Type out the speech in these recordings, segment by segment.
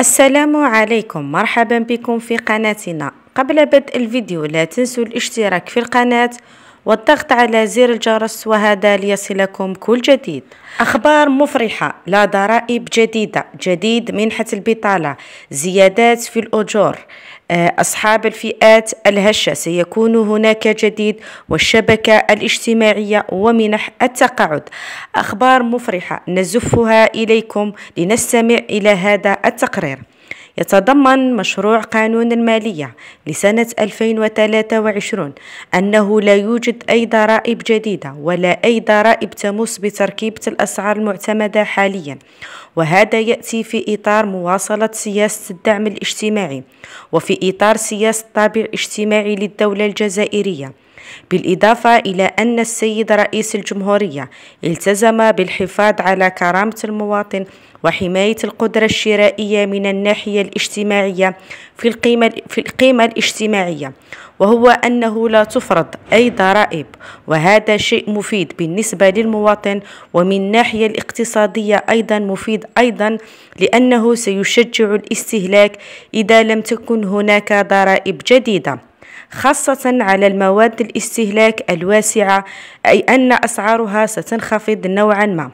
السلام عليكم مرحبا بكم في قناتنا قبل بدء الفيديو لا تنسوا الاشتراك في القناة والضغط على زر الجرس وهذا ليصلكم كل جديد أخبار مفرحة لا ضرائب جديدة جديد منحة البطالة زيادات في الأجور آه، أصحاب الفئات الهشة سيكون هناك جديد والشبكة الاجتماعية ومنح التقاعد أخبار مفرحة نزفها إليكم لنستمع إلى هذا التقرير يتضمن مشروع قانون المالية لسنة 2023 أنه لا يوجد أي ضرائب جديدة ولا أي ضرائب تمس بتركيبة الأسعار المعتمدة حاليا وهذا يأتي في إطار مواصلة سياسة الدعم الاجتماعي وفي إطار سياسة الطابع الاجتماعي للدولة الجزائرية بالإضافة إلى أن السيد رئيس الجمهورية التزم بالحفاظ على كرامة المواطن وحماية القدرة الشرائية من الناحية الاجتماعية في القيمة, في القيمة الاجتماعية وهو أنه لا تفرض أي ضرائب وهذا شيء مفيد بالنسبة للمواطن ومن الناحية الاقتصادية أيضا مفيد أيضا لأنه سيشجع الاستهلاك إذا لم تكن هناك ضرائب جديدة خاصة على المواد الاستهلاك الواسعة أي أن أسعارها ستنخفض نوعا ما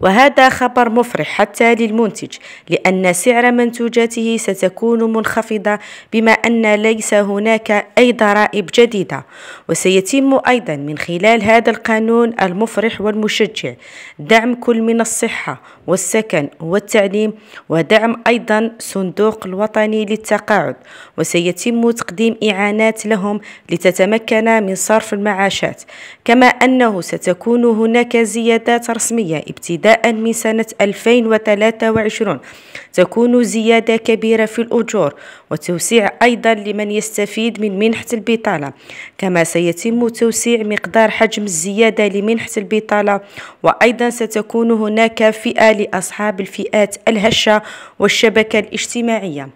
وهذا خبر مفرح حتى للمنتج لأن سعر منتوجاته ستكون منخفضة بما أن ليس هناك أي ضرائب جديدة وسيتم أيضا من خلال هذا القانون المفرح والمشجع دعم كل من الصحة والسكن والتعليم ودعم أيضا صندوق الوطني للتقاعد وسيتم تقديم إعانات لهم لتتمكن من صرف المعاشات كما أنه ستكون هناك زيادات رسمية ابتداء ابتداء من سنة 2023 تكون زيادة كبيرة في الأجور وتوسيع أيضا لمن يستفيد من منحة البطالة كما سيتم توسيع مقدار حجم الزيادة لمنحة البطالة وأيضا ستكون هناك فئة لأصحاب الفئات الهشة والشبكة الاجتماعية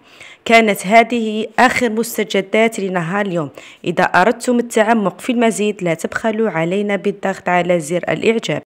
كانت هذه آخر مستجدات لنهار اليوم إذا أردتم التعمق في المزيد لا تبخلوا علينا بالضغط على زر الإعجاب